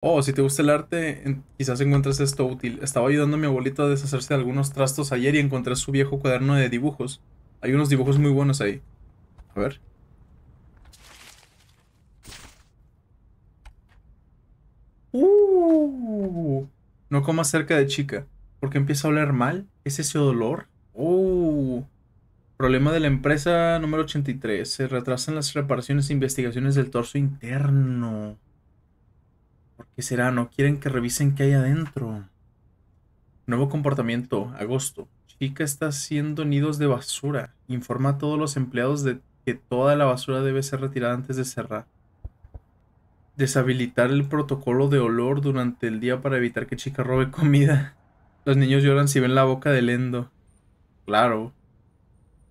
oh, si te gusta el arte, quizás encuentres esto útil. Estaba ayudando a mi abuelito a deshacerse de algunos trastos ayer y encontré su viejo cuaderno de dibujos. Hay unos dibujos muy buenos ahí. A ver. Uh, no comas cerca de chica, ¿Por qué empieza a oler mal. ¿Es ese dolor? Uh, problema de la empresa número 83. Se retrasan las reparaciones e investigaciones del torso interno será? No quieren que revisen qué hay adentro. Nuevo comportamiento. Agosto. Chica está haciendo nidos de basura. Informa a todos los empleados de que toda la basura debe ser retirada antes de cerrar. Deshabilitar el protocolo de olor durante el día para evitar que Chica robe comida. Los niños lloran si ven la boca de Lendo. Claro.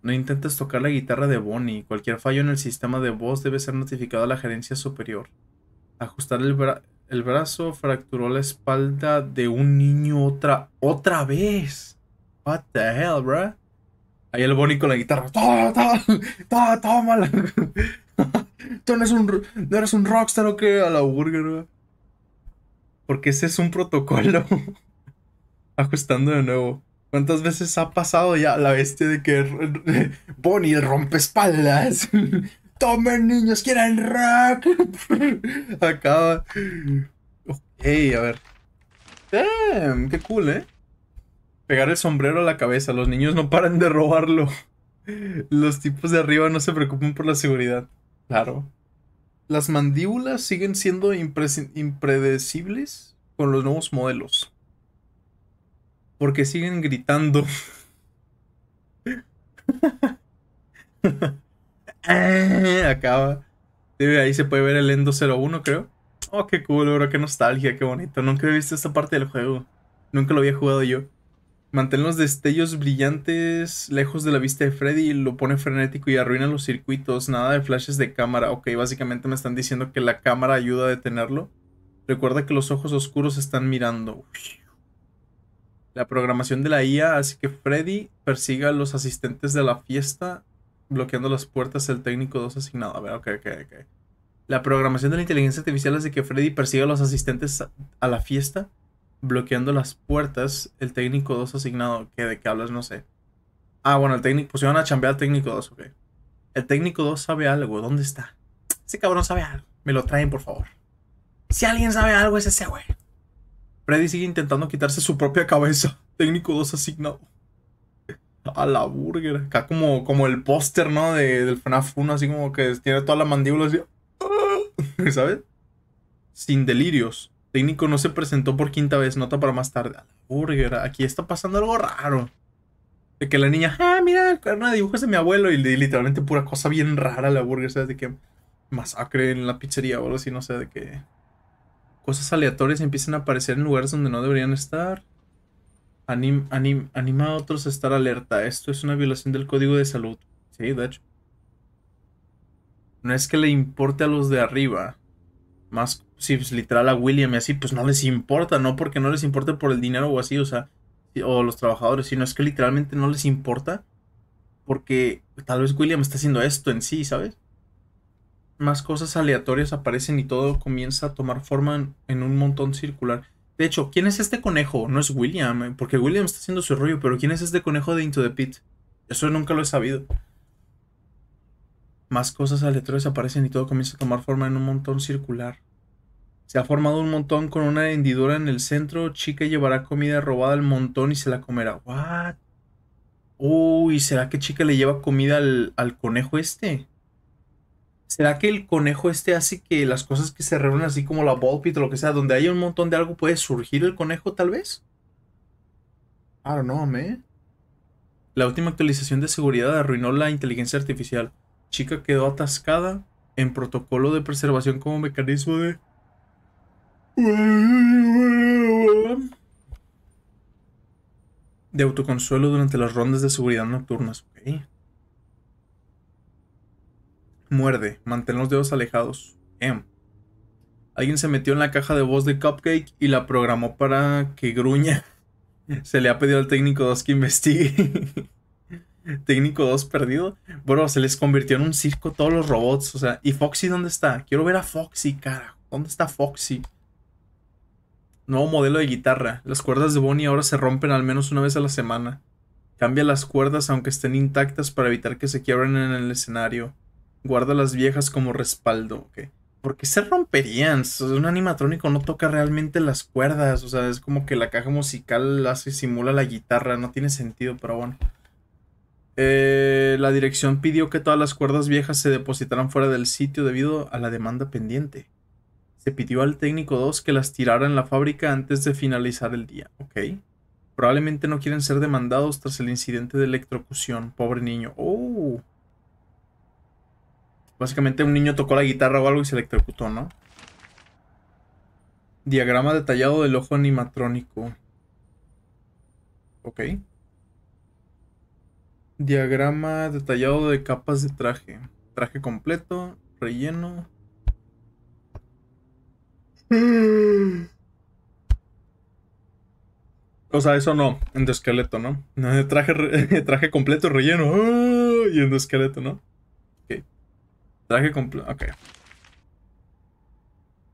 No intentes tocar la guitarra de Bonnie. Cualquier fallo en el sistema de voz debe ser notificado a la gerencia superior. Ajustar el, el brazo, fracturó la espalda de un niño otra, otra vez. What the hell, bruh? Ahí el Bonnie con la guitarra. ¡Toma, toma, Tú no eres un, no eres un rockstar o qué? A la burger, Porque ese es un protocolo. Ajustando de nuevo. ¿Cuántas veces ha pasado ya la bestia de que Bonnie rompe espaldas? tomen niños, ¡Quieren rock. Acaba. Ok, a ver. qué cool, ¿eh? Pegar el sombrero a la cabeza, los niños no paran de robarlo. Los tipos de arriba no se preocupan por la seguridad. Claro. Las mandíbulas siguen siendo impredecibles con los nuevos modelos. Porque siguen gritando. Eh, acaba. Ahí se puede ver el Endo 01, creo. Oh, qué cool, bro, qué nostalgia, qué bonito. Nunca he visto esta parte del juego. Nunca lo había jugado yo. Mantén los destellos brillantes lejos de la vista de Freddy lo pone frenético y arruina los circuitos. Nada de flashes de cámara. Ok, básicamente me están diciendo que la cámara ayuda a detenerlo. Recuerda que los ojos oscuros están mirando. La programación de la IA hace que Freddy persiga a los asistentes de la fiesta bloqueando las puertas el técnico 2 asignado. A ver, ok, ok, ok. La programación de la inteligencia artificial es de que Freddy persiga a los asistentes a la fiesta, bloqueando las puertas el técnico 2 asignado. qué ¿De qué hablas? No sé. Ah, bueno, el técnico. Pusieron a chambear al técnico 2, ok. El técnico 2 sabe algo. ¿Dónde está? Ese cabrón sabe algo. Me lo traen, por favor. Si alguien sabe algo, es ese güey. Freddy sigue intentando quitarse su propia cabeza. Técnico 2 asignado. A la burger. Acá como, como el póster, ¿no? del FNAF 1, así como que tiene toda la mandíbula así. ¿Sabes? Sin delirios. Técnico no se presentó por quinta vez, nota para más tarde. A la burger, aquí está pasando algo raro. De que la niña, ah, mira, el de dibujos de mi abuelo. Y literalmente pura cosa bien rara la burger, ¿sabes? De que masacre en la pizzería o algo así, no sé, de que cosas aleatorias empiezan a aparecer en lugares donde no deberían estar anima a otros a estar alerta. Esto es una violación del código de salud. Sí, de hecho. No es que le importe a los de arriba. Más si es pues, literal a William y así, pues no les importa, no porque no les importe por el dinero o así, o sea, o los trabajadores, sino es que literalmente no les importa porque tal vez William está haciendo esto en sí, ¿sabes? Más cosas aleatorias aparecen y todo comienza a tomar forma en un montón circular. De hecho, ¿quién es este conejo? No es William, eh, porque William está haciendo su rollo, pero ¿quién es este conejo de Into the Pit? Eso nunca lo he sabido. Más cosas aleatorias aparecen y todo comienza a tomar forma en un montón circular. Se ha formado un montón con una hendidura en el centro. Chica llevará comida robada al montón y se la comerá. ¿What? Uy, ¿será que Chica le lleva comida al, al conejo este? ¿Será que el conejo este hace que las cosas que se reúnen así como la pit o lo que sea, donde hay un montón de algo, puede surgir el conejo tal vez? Ah no know, La última actualización de seguridad arruinó la inteligencia artificial. Chica quedó atascada en protocolo de preservación como mecanismo de... De autoconsuelo durante las rondas de seguridad nocturnas. ok. Muerde, mantén los dedos alejados. M. Em. Alguien se metió en la caja de voz de Cupcake y la programó para que gruña. Se le ha pedido al técnico 2 que investigue. técnico 2 perdido. Bueno se les convirtió en un circo todos los robots. O sea, ¿y Foxy dónde está? Quiero ver a Foxy, cara. ¿Dónde está Foxy? Nuevo modelo de guitarra. Las cuerdas de Bonnie ahora se rompen al menos una vez a la semana. Cambia las cuerdas aunque estén intactas para evitar que se quiebren en el escenario. Guarda las viejas como respaldo. Okay. Porque se romperían? Un animatrónico no toca realmente las cuerdas. O sea, es como que la caja musical hace simula la guitarra. No tiene sentido, pero bueno. Eh, la dirección pidió que todas las cuerdas viejas se depositaran fuera del sitio debido a la demanda pendiente. Se pidió al técnico 2 que las tirara en la fábrica antes de finalizar el día. Ok. Probablemente no quieren ser demandados tras el incidente de electrocución. Pobre niño. Oh, Básicamente un niño tocó la guitarra o algo y se electrocutó, ¿no? Diagrama detallado del ojo animatrónico. Ok. Diagrama detallado de capas de traje. Traje completo, relleno. O sea, eso no, Endoesqueleto, ¿no? No, Traje, traje completo, relleno. ¡ah! Y endoesqueleto, ¿no? Traje completo. Ok.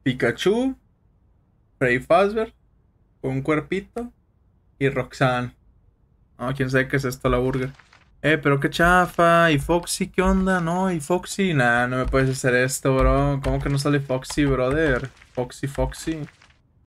Pikachu. Freddy Fazbear. Con un cuerpito. Y Roxanne. No, quién sabe qué es esto, la burger. Eh, pero qué chafa. ¿Y Foxy qué onda? No, ¿y Foxy? Nah, no me puedes hacer esto, bro. ¿Cómo que no sale Foxy, brother? Foxy, Foxy.